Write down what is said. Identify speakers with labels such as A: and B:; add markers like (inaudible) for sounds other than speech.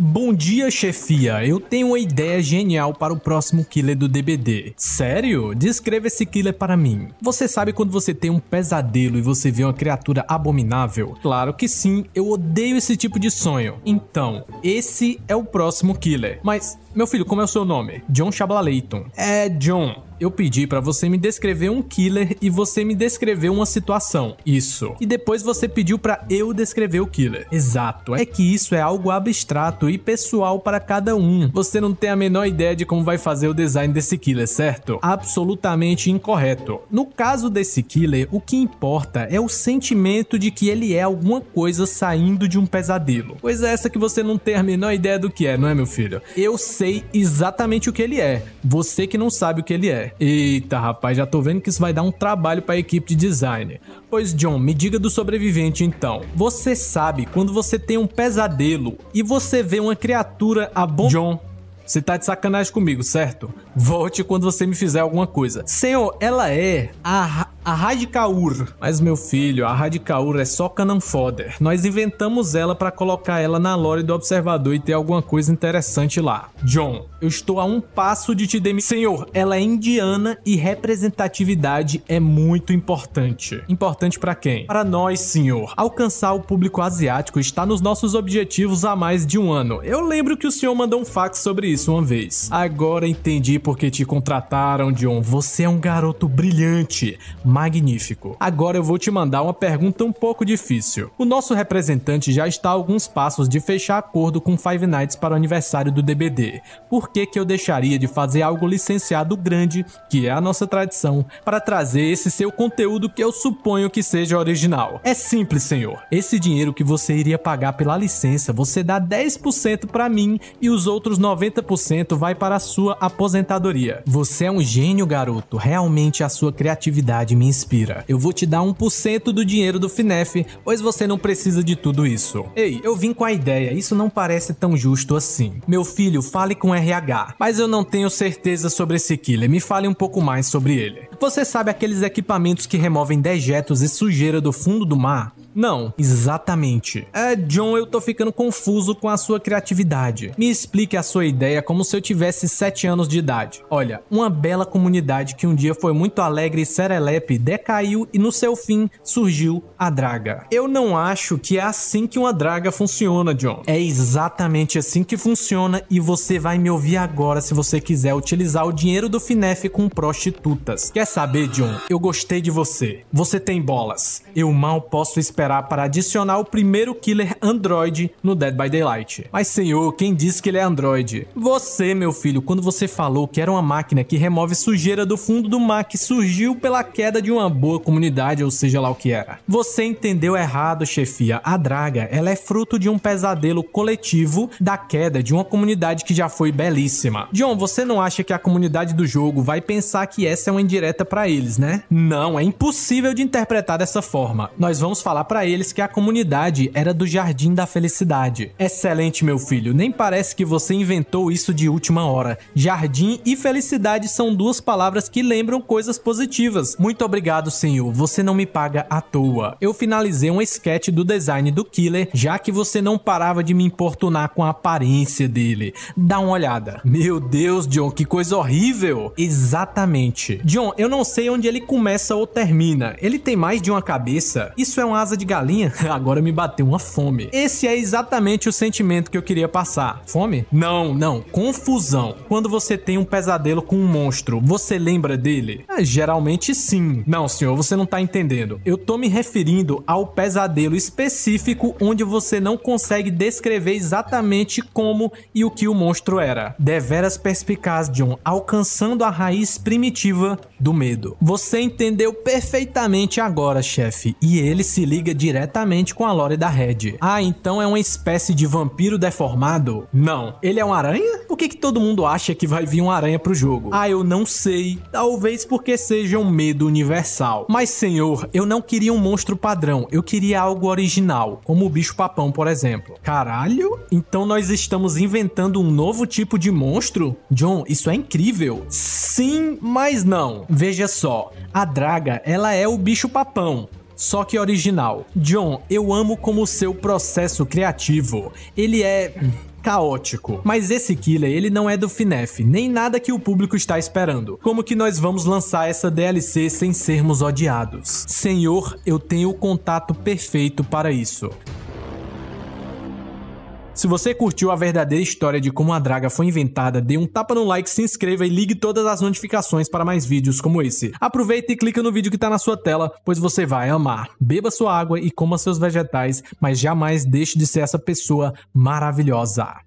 A: Bom dia, chefia. Eu tenho uma ideia genial para o próximo killer do DBD. Sério? Descreva esse killer para mim. Você sabe quando você tem um pesadelo e você vê uma criatura abominável? Claro que sim, eu odeio esse tipo de sonho. Então, esse é o próximo killer. Mas, meu filho, como é o seu nome? John Chablaleiton. É, John eu pedi para você me descrever um killer e você me descreveu uma situação. Isso. E depois você pediu para eu descrever o killer. Exato. É que isso é algo abstrato e pessoal para cada um. Você não tem a menor ideia de como vai fazer o design desse killer, certo? Absolutamente incorreto. No caso desse killer, o que importa é o sentimento de que ele é alguma coisa saindo de um pesadelo. Coisa essa que você não tem a menor ideia do que é, não é, meu filho? Eu sei exatamente o que ele é. Você que não sabe o que ele é. Eita, rapaz, já tô vendo que isso vai dar um trabalho para a equipe de design. Pois John, me diga do sobrevivente então. Você sabe quando você tem um pesadelo e você vê uma criatura a bom? John, você tá de sacanagem comigo, certo? Volte quando você me fizer alguma coisa. Senhor, ela é a, a Radikaur. Mas meu filho, a Radikaur é só canon Fodder. Nós inventamos ela para colocar ela na lore do observador e ter alguma coisa interessante lá. John, eu estou a um passo de te demitir. Senhor, ela é indiana e representatividade é muito importante. Importante para quem? Para nós, senhor. Alcançar o público asiático está nos nossos objetivos há mais de um ano. Eu lembro que o senhor mandou um fax sobre isso uma vez. Agora entendi por que te contrataram, John. Você é um garoto brilhante, mas magnífico. Agora eu vou te mandar uma pergunta um pouco difícil. O nosso representante já está a alguns passos de fechar acordo com Five Nights para o aniversário do DBD. Por que que eu deixaria de fazer algo licenciado grande, que é a nossa tradição, para trazer esse seu conteúdo que eu suponho que seja original? É simples, senhor. Esse dinheiro que você iria pagar pela licença, você dá 10% para mim e os outros 90% vai para a sua aposentadoria. Você é um gênio, garoto. Realmente a sua criatividade me inspira. Eu vou te dar 1% do dinheiro do FINEF, pois você não precisa de tudo isso. Ei, eu vim com a ideia, isso não parece tão justo assim. Meu filho, fale com RH, mas eu não tenho certeza sobre esse killer, me fale um pouco mais sobre ele. Você sabe aqueles equipamentos que removem dejetos e sujeira do fundo do mar? Não, exatamente. É, John, eu tô ficando confuso com a sua criatividade. Me explique a sua ideia como se eu tivesse 7 anos de idade. Olha, uma bela comunidade que um dia foi muito alegre e serelepe decaiu e no seu fim surgiu a draga. Eu não acho que é assim que uma draga funciona, John. É exatamente assim que funciona e você vai me ouvir agora se você quiser utilizar o dinheiro do FINEF com prostitutas. Quer saber, John? Eu gostei de você. Você tem bolas. Eu mal posso esperar será para adicionar o primeiro killer android no Dead by Daylight. Mas senhor, quem disse que ele é android? Você, meu filho, quando você falou que era uma máquina que remove sujeira do fundo do mar que surgiu pela queda de uma boa comunidade, ou seja lá o que era. Você entendeu errado, chefia. A draga, ela é fruto de um pesadelo coletivo da queda de uma comunidade que já foi belíssima. John, você não acha que a comunidade do jogo vai pensar que essa é uma indireta para eles, né? Não, é impossível de interpretar dessa forma. Nós vamos falar para para eles que a comunidade era do Jardim da Felicidade. Excelente, meu filho, nem parece que você inventou isso de última hora. Jardim e felicidade são duas palavras que lembram coisas positivas. Muito obrigado, senhor, você não me paga à toa. Eu finalizei um sketch do design do Killer, já que você não parava de me importunar com a aparência dele. Dá uma olhada. Meu Deus, John, que coisa horrível! Exatamente. John, eu não sei onde ele começa ou termina. Ele tem mais de uma cabeça? Isso é um asa de galinha, (laughs) agora me bateu uma fome. Esse é exatamente o sentimento que eu queria passar. Fome? Não, não. Confusão. Quando você tem um pesadelo com um monstro, você lembra dele? É, geralmente sim. Não, senhor, você não tá entendendo. Eu tô me referindo ao pesadelo específico onde você não consegue descrever exatamente como e o que o monstro era. Deveras perspicaz, John, alcançando a raiz primitiva do medo. Você entendeu perfeitamente agora, chefe, e ele se liga briga diretamente com a Lore da Red. Ah, então é uma espécie de vampiro deformado? Não. Ele é um aranha? Por que, que todo mundo acha que vai vir um aranha pro jogo? Ah, eu não sei. Talvez porque seja um medo universal. Mas, senhor, eu não queria um monstro padrão. Eu queria algo original, como o bicho-papão, por exemplo. Caralho? Então nós estamos inventando um novo tipo de monstro? John, isso é incrível. Sim, mas não. Veja só. A draga, ela é o bicho-papão só que original. John, eu amo como seu processo criativo. Ele é caótico. Mas esse killer, ele não é do FNAF, nem nada que o público está esperando. Como que nós vamos lançar essa DLC sem sermos odiados? Senhor, eu tenho o contato perfeito para isso. Se você curtiu a verdadeira história de como a draga foi inventada, dê um tapa no like, se inscreva e ligue todas as notificações para mais vídeos como esse. Aproveita e clica no vídeo que está na sua tela, pois você vai amar. Beba sua água e coma seus vegetais, mas jamais deixe de ser essa pessoa maravilhosa.